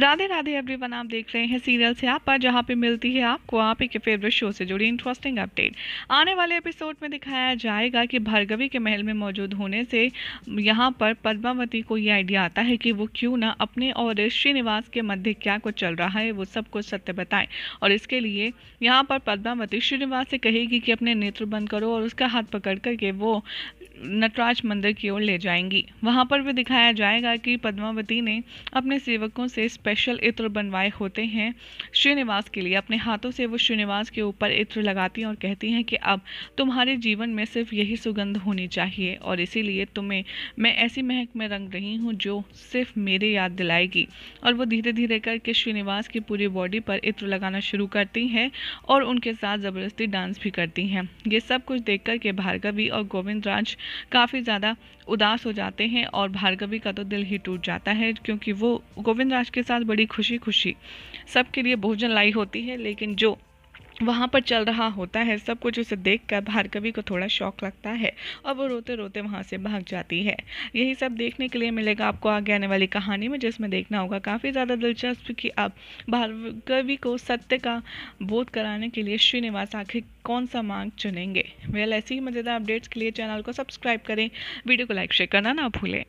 Radhe Radhe everyone आप देख रहे हैं सीरियल से आप पर जहाँ पे मिलती है आपको आप ही के फेवरेट शो से जुड़ी इंटरेस्टिंग अपडेट आने वाले एपिसोड में दिखाया जाएगा कि भार्गवी के महल में मौजूद होने से यहाँ पर पद्मावती को ये आइडिया आता है कि वो क्यों ना अपने और श्रीनिवास के मध्य क्या कुछ चल रहा है वो सब कुछ सत्य बताएं और इसके लिए यहाँ पर पद्मावती श्रीनिवास से कहेगी कि अपने नेत्र बंद करो और उसका हाथ पकड़ करके वो नटराज मंदिर की ओर ले जाएंगी वहाँ पर भी दिखाया जाएगा कि पद्मावती ने अपने सेवकों से स्पेशल इत्र बनवाए होते हैं श्रीनिवास के लिए अपने हाथों से वो श्रीनिवास के ऊपर इत्र लगाती हैं और कहती हैं कि अब तुम्हारे जीवन में सिर्फ यही सुगंध होनी चाहिए और इसीलिए तुम्हें मैं ऐसी महक में रंग रही हूँ जो सिर्फ मेरे याद दिलाएगी और वो धीरे धीरे करके श्रीनिवास की पूरी बॉडी पर इत्र लगाना शुरू करती हैं और उनके साथ ज़बरदस्ती डांस भी करती हैं ये सब कुछ देख करके के भार्गवी और गोविंद राज काफ़ी ज़्यादा उदास हो जाते हैं और भार्गवी का तो दिल ही टूट जाता है क्योंकि वो गोविंद राज के उसके साथ बड़ी खुशी खुशी सबके लिए भोजन लाई होती है लेकिन जो वहाँ पर चल रहा होता है सब कुछ उसे देख कर भार्गवी को थोड़ा शौक लगता है और वो रोते रोते वहाँ से भाग जाती है यही सब देखने के लिए मिलेगा आपको आगे आने वाली कहानी में जिसमें देखना होगा काफ़ी ज़्यादा दिलचस्प कि अब भार्गवी को सत्य का बोध कराने के लिए श्रीनिवास आखिर कौन सा मार्ग चुनेंगे वेल ऐसी ही मज़ेदार अपडेट्स के लिए चैनल को सब्सक्राइब करें वीडियो को लाइक शेयर करना ना भूलें